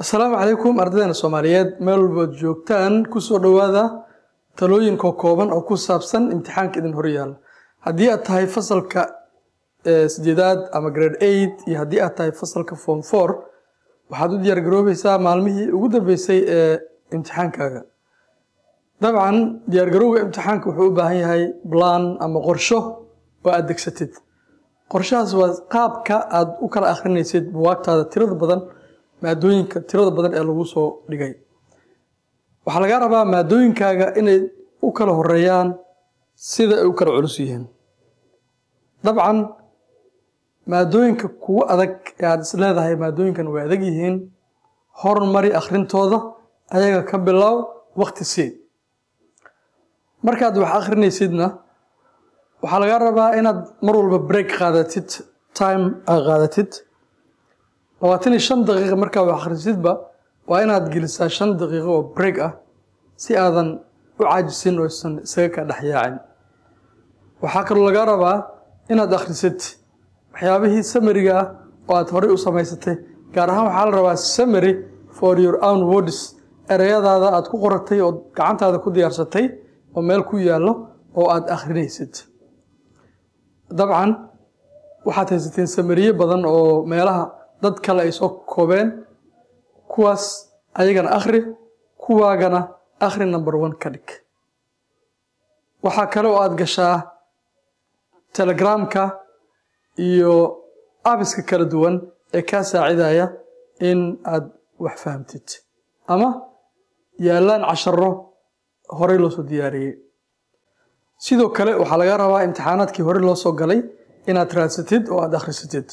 asalaamu calaykum ardaydana soomaaliyeed meel walbood joogtaan kusoo dhowaada talooyinka kooban oo ku saabsan imtixaanka idin horyaal haddii aad tahay fasalka eh, sideedaad ama grade eight iyo haddii aad tahay fasalka form four waxaad u diyaargaroobaysaa maalmihii ugu dambeysay ee imtixaankaaga dabcan diyaargarowga imtixaanka wuxuu u baahan yahay blaan ama qorsho oo aad degsatid qorshahaas waa qaabka aad u kala akhrinaysid buwaagtaada tirada badan maadooyinka tirada badan ee lagu soo dhigay waxaa lagaa rabaa maadooyinkaaga inay u kala horeeyaan sida ay u kala culus yihiin dabcan maadooyinka kuwo adag ee aada is leedahay maadooyinkan way adag yihiin hormari akhrintooda ayaga ka bilow wakhti sii markaad wax akhrinaysidna waxaa lagaa rabaa inaad mar walba break qaadatid time qaadatid labaatan iyo shan daqiiqa markaa wax akhrisidba waa inaad gelisaa shan daqiiqo oo breg ah si aadan u caajisin oo isaga ka dhexyaacin waxaa kaloo laga rabaa inaad akhrisatid waxyaabihii samariga ah oo aad horay u samaysatay gaar ahaan waxaa la rabaa samary for your own words ereyadaada aad ku qoratay oo gacantaada ku diyaarsatay oo meel ku yaallo oo aad akhrinaysid dabcan waxaad haysateen samariye badan oo meelaha dad kale ay soo koobeen kuwaas ayagana akhri kuwaagana akhri number one ka dhig waxaa kale oo aada gashaa telegramka iyo abiska kala duwan ee kaa saacidaya in aad wax fahamtid ama yaallaan casharo horey loosoo diyaariyey sidoo kale waxaa laga rabaa imtixaanaadkii horey loo soo galay inaad raadsatid oo aada akhrisatid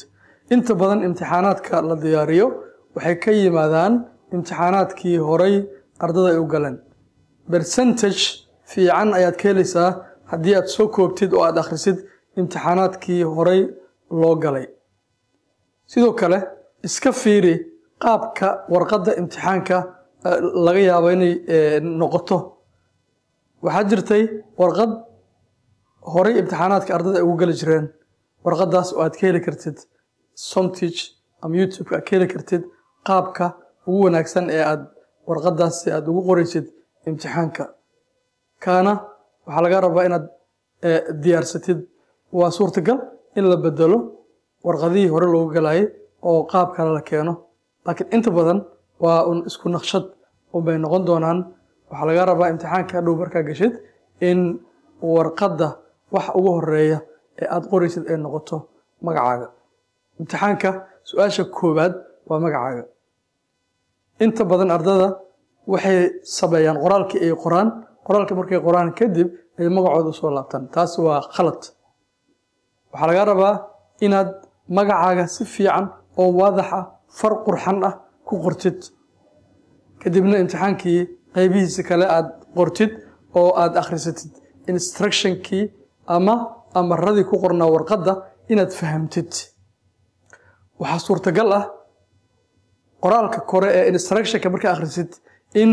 inta badan imtixaanaadka la diyaariyo waxay ka yimaadaan imtixaanaadkii horay ardada ay u galeen bercentage fiican ayaad ka helaysaa haddii aad soo koobtid oo aad akhrisid imtixaanaadkii horay loo galay sidoo kale iska fiiri qaabka warqadda imtixaanka laga yaabo inay noqoto waxaa jirtay warqad horay imtixaanaadka ardada ay ugu gali jireen warqaddaas oo aad ka heli kartid somtich ama youtubeka ka aad ka heli kartid qaabka ugu wanaagsan ee aad warqaddaasi aad ugu qoraysid imtixaanka kaana waxaa laga rabaa inaad eh, diyaarsatid waa suurtagal in la bedelo warqadihii hore loogu galayay oo qaab kale la keeno laakiin inta badan waa un isku naqshad unbay noqon doonaan waxaa laga rabaa imtixaanka hadhow markaa gashid in warqadda wax ugu horeeya ee aad qoraysid ay noqoto magacaaga imtixaanka su-aasha koowaad waa magacaaga inta badan ardada waxay sameeyaan qoraalkii ay qoraan qoraalka markay qoraan kadib ay magacooda usoo laabtaan taas waa khalad waxaa lagaa rabaa inaad magacaaga si fiican oo waadax ah far qurxan ah ku qortid kadibna imtixaankii qaybihiisa kale aad qortid oo aad akhrisatid instructionkii ama amaradii ku qornaa warqadda inaad fahamtid waxaa suurtagal ah qoraalka kore ee instructionka markaa akhrisid in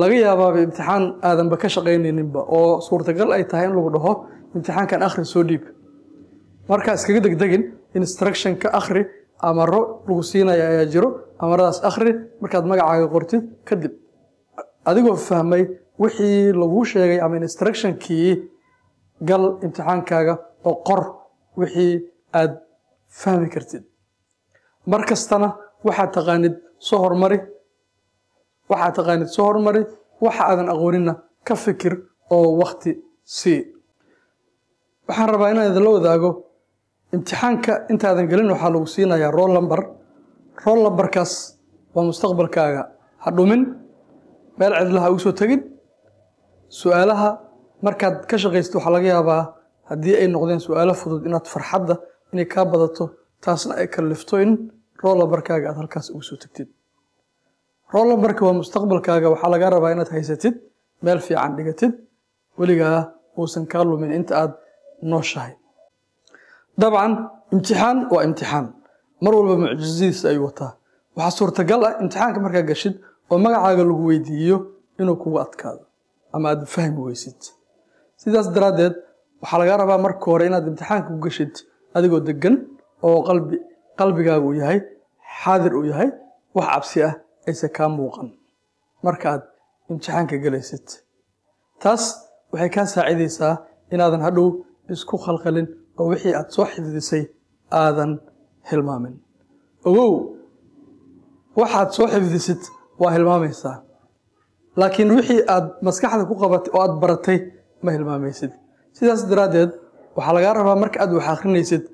laga yaabaaba imtixaan aadanba ka shaqaynaninba oo suurtagal ay tahay in lagu dhaho imtixaankan akhri soo dhiib markaa iskaga degdegin instructionka akhri amaro lagu siinaya ayaa jiro amaradaas akhri markaad magacaaga qortid kadib adigoo fahmay wixii laguu sheegay ama instructionkii gal imtixaankaaga oo qor wixii aad fahmi kartid mar kastana waxaad taqaanid soo hormari waxaad taqaanid soo hormari waxa aadan aqooninna ka fikir oo wakti sii waxaan rabaa inaan idinla wadaago imtixaanka intaadan gelin waxaa lagu siinayaa rool lambar rool lambarkaas waa mustaqbalkaaga ha dhumin meel cidla ha ugu soo tegin su-aalaha markaad ka shaqaysto waxaa laga yaabaa haddii ay noqdeen su-aalo fudud inaad farxadda inay kaa badato taasna ay kalifto in roll numberkaaga aad halkaas ugu soo tegtid roll waa mustaqbalkaaga waxaa lagaa rabaa inaad haysatid meel fiican dhigatid weligaa uusan kaa lumin inta aad nooshahay dabcan imtixaan waa imtixaan mar walba mucjisadiisa ayuu wataa waxaa suurtagal ah imtixaanka markaa gashid oo magacaaga lagu weydiiyo inuu kugu adkaado ama aad fahmi weysid sidaas daraaddeed waxaa lagaa rabaa marka hore inaad imtixaanka ku gashid adigoo degan oo qalbi qalbigaagu yahay xaadir uu yahay wax cabsi ah ayse kaa muuqan markaaad imtixaanka gelaysid taas waxay kaa saacidaysaa inaadan hadhow isku khalqalin oo wixii aad soo xifdisay aadan hilmaamin ogow waxaad soo xifdisid waa hilmaamaysaa laakiin wixii aad maskaxda ku qabatay oo aad baratay ma hilmaamaysid sidaas daraaddeed waxaa lagaa rabaa marka aad wax akhrinaysid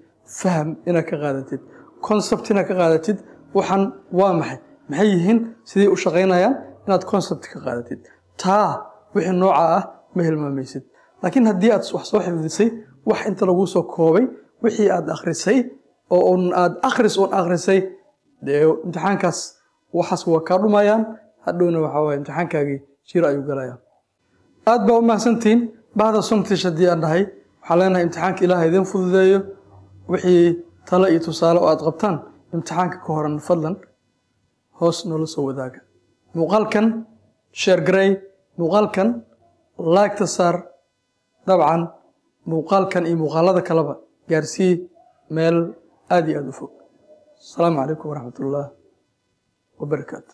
faham inaad ka qaadatid conceptina ka qaadatid waxan waa maxay maxay yihiin siday u shaqaynayaan inaad concept ka qaadatid taa wixii nooca ah ma hilmaamaysid laakiin haddii aad wax soo xifdisay wax inta laguu soo koobay wixii aad akhrisay oo aad akhris uun akhrisay dee imtixaankaas waxaas waa kaa dhumayaan hadhowna waxaa waye imtixaankaagii jiro ayuu galayaan aad baa u mahadsantihiin bahda sumtish haddii aan dhahay waxaan leenahay imtixaanka ilaaha idiin fududeeyo wixii talo iyo tusaale oo aad qabtaan imtixaanka ka horan fadlan hoos noola soo wadaaga muuqaalkan sheergarey muuqaalkan laagta saar dabcan muuqaalkan iyo muuqaalada kaleba gaarsii meel aad iyo aada u fog asalaamu calaykum waraxmat ullah wabarakaatu